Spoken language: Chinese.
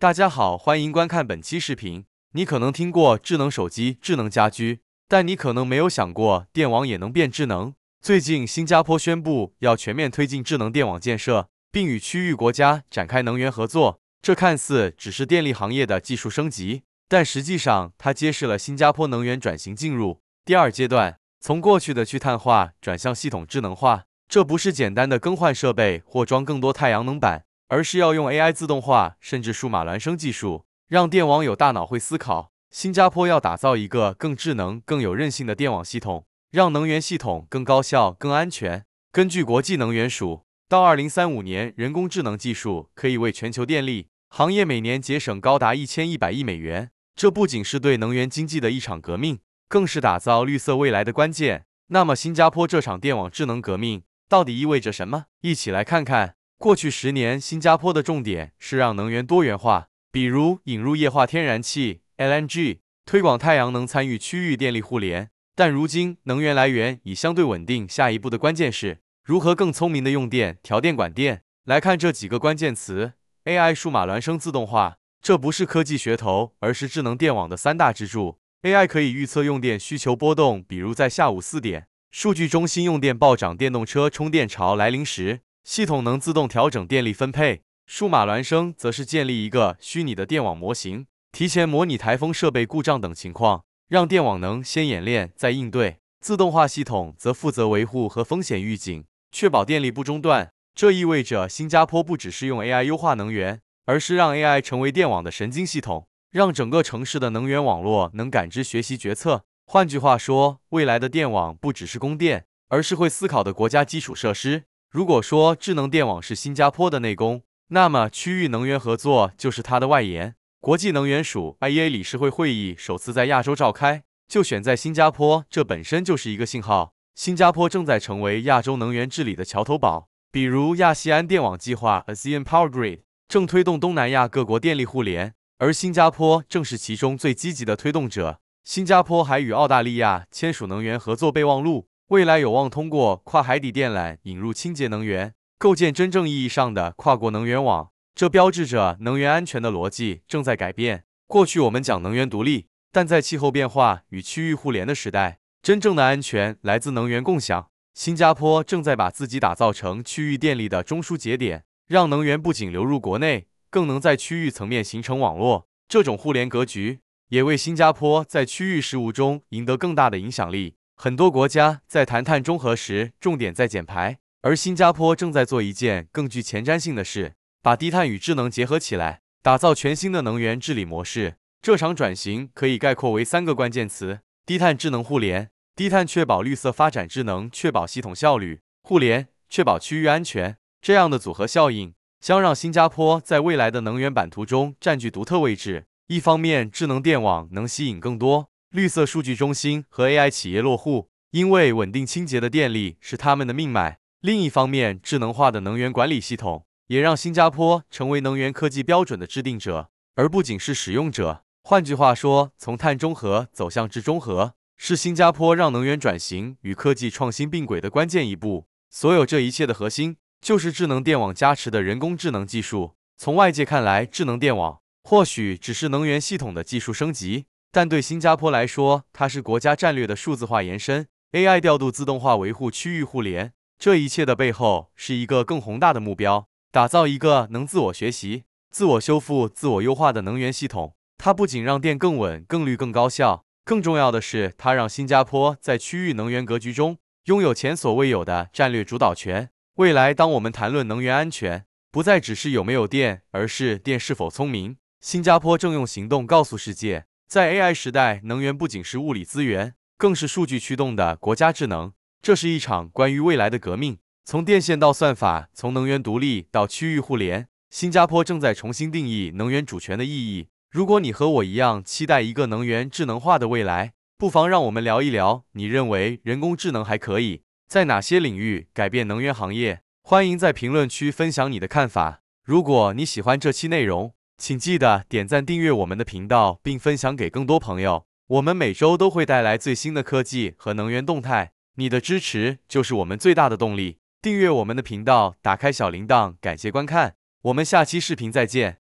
大家好，欢迎观看本期视频。你可能听过智能手机、智能家居，但你可能没有想过电网也能变智能。最近，新加坡宣布要全面推进智能电网建设，并与区域国家展开能源合作。这看似只是电力行业的技术升级，但实际上它揭示了新加坡能源转型进入第二阶段，从过去的去碳化转向系统智能化。这不是简单的更换设备或装更多太阳能板。而是要用 AI 自动化甚至数码孪生技术，让电网有大脑会思考。新加坡要打造一个更智能、更有韧性的电网系统，让能源系统更高效、更安全。根据国际能源署，到2035年，人工智能技术可以为全球电力行业每年节省高达1100亿美元。这不仅是对能源经济的一场革命，更是打造绿色未来的关键。那么，新加坡这场电网智能革命到底意味着什么？一起来看看。过去十年，新加坡的重点是让能源多元化，比如引入液化天然气 （LNG），推广太阳能，参与区域电力互联。但如今能源来源已相对稳定，下一步的关键是如何更聪明的用电、调电、管电。来看这几个关键词：AI、数码孪生、自动化。这不是科技噱头，而是智能电网的三大支柱。AI 可以预测用电需求波动，比如在下午四点，数据中心用电暴涨，电动车充电潮来临时。系统能自动调整电力分配，数码孪生则是建立一个虚拟的电网模型，提前模拟台风、设备故障等情况，让电网能先演练再应对。自动化系统则负责维护和风险预警，确保电力不中断。这意味着新加坡不只是用 AI 优化能源，而是让 AI 成为电网的神经系统，让整个城市的能源网络能感知、学习、决策。换句话说，未来的电网不只是供电，而是会思考的国家基础设施。如果说智能电网是新加坡的内功，那么区域能源合作就是它的外延。国际能源署 （IEA） 理事会会议首次在亚洲召开，就选在新加坡，这本身就是一个信号。新加坡正在成为亚洲能源治理的桥头堡。比如，亚西安电网计划 （ASEAN Power Grid） 正推动东南亚各国电力互联，而新加坡正是其中最积极的推动者。新加坡还与澳大利亚签署能源合作备忘录。未来有望通过跨海底电缆引入清洁能源，构建真正意义上的跨国能源网。这标志着能源安全的逻辑正在改变。过去我们讲能源独立，但在气候变化与区域互联的时代，真正的安全来自能源共享。新加坡正在把自己打造成区域电力的中枢节点，让能源不仅流入国内，更能在区域层面形成网络。这种互联格局也为新加坡在区域事务中赢得更大的影响力。很多国家在谈碳中和时，重点在减排，而新加坡正在做一件更具前瞻性的事：把低碳与智能结合起来，打造全新的能源治理模式。这场转型可以概括为三个关键词：低碳、智能、互联。低碳确保绿色发展，智能确保系统效率，互联确保区域安全。这样的组合效应将让新加坡在未来的能源版图中占据独特位置。一方面，智能电网能吸引更多。绿色数据中心和 AI 企业落户，因为稳定清洁的电力是他们的命脉。另一方面，智能化的能源管理系统也让新加坡成为能源科技标准的制定者，而不仅是使用者。换句话说，从碳中和走向智中和，是新加坡让能源转型与科技创新并轨的关键一步。所有这一切的核心，就是智能电网加持的人工智能技术。从外界看来，智能电网或许只是能源系统的技术升级。但对新加坡来说，它是国家战略的数字化延伸，AI 调度、自动化维护、区域互联，这一切的背后是一个更宏大的目标：打造一个能自我学习、自我修复、自我优化的能源系统。它不仅让电更稳、更绿、更高效，更重要的是，它让新加坡在区域能源格局中拥有前所未有的战略主导权。未来，当我们谈论能源安全，不再只是有没有电，而是电是否聪明。新加坡正用行动告诉世界。在 AI 时代，能源不仅是物理资源，更是数据驱动的国家智能。这是一场关于未来的革命。从电线到算法，从能源独立到区域互联，新加坡正在重新定义能源主权的意义。如果你和我一样期待一个能源智能化的未来，不妨让我们聊一聊，你认为人工智能还可以在哪些领域改变能源行业？欢迎在评论区分享你的看法。如果你喜欢这期内容，请记得点赞、订阅我们的频道，并分享给更多朋友。我们每周都会带来最新的科技和能源动态。你的支持就是我们最大的动力。订阅我们的频道，打开小铃铛。感谢观看，我们下期视频再见。